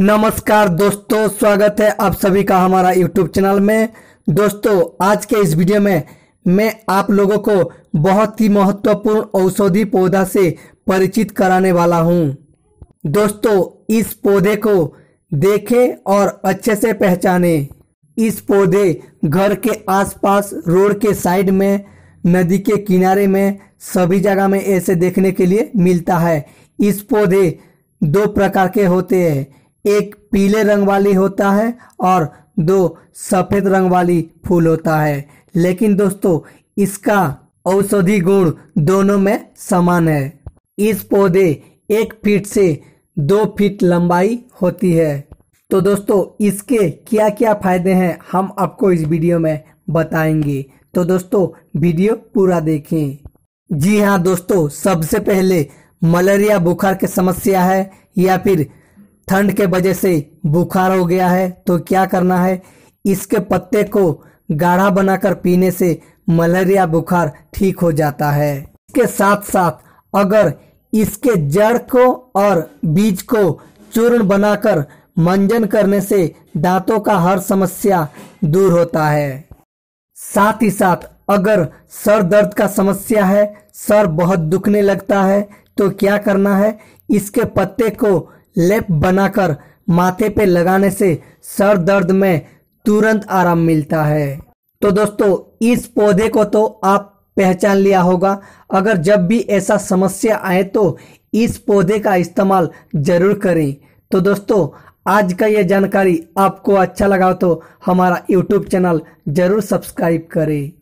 नमस्कार दोस्तों स्वागत है आप सभी का हमारा यूट्यूब चैनल में दोस्तों आज के इस वीडियो में मैं आप लोगों को बहुत ही महत्वपूर्ण औषधि पौधा से परिचित कराने वाला हूँ दोस्तों इस पौधे को देखें और अच्छे से पहचाने इस पौधे घर के आसपास रोड के साइड में नदी के किनारे में सभी जगह में ऐसे देखने के लिए मिलता है इस पौधे दो प्रकार के होते हैं एक पीले रंग वाली होता है और दो सफेद रंग वाली फूल होता है लेकिन दोस्तों इसका औषधि गुण दोनों में समान है इस पौधे एक फीट से दो फीट लंबाई होती है तो दोस्तों इसके क्या क्या फायदे हैं हम आपको इस वीडियो में बताएंगे तो दोस्तों वीडियो पूरा देखें जी हाँ दोस्तों सबसे पहले मलेरिया बुखार की समस्या है या फिर ठंड के वजह से बुखार हो गया है तो क्या करना है इसके पत्ते को गाढ़ा बनाकर पीने से मलेरिया बुखार ठीक हो जाता है इसके साथ साथ अगर इसके जड़ को और बीज को चूर्ण बनाकर मंजन करने से दांतों का हर समस्या दूर होता है साथ ही साथ अगर सर दर्द का समस्या है सर बहुत दुखने लगता है तो क्या करना है इसके पत्ते को लेप बनाकर माथे पे लगाने से सर दर्द में तुरंत आराम मिलता है तो दोस्तों इस पौधे को तो आप पहचान लिया होगा अगर जब भी ऐसा समस्या आए तो इस पौधे का इस्तेमाल ज़रूर करें तो दोस्तों आज का यह जानकारी आपको अच्छा लगा तो हमारा यूट्यूब चैनल ज़रूर सब्सक्राइब करें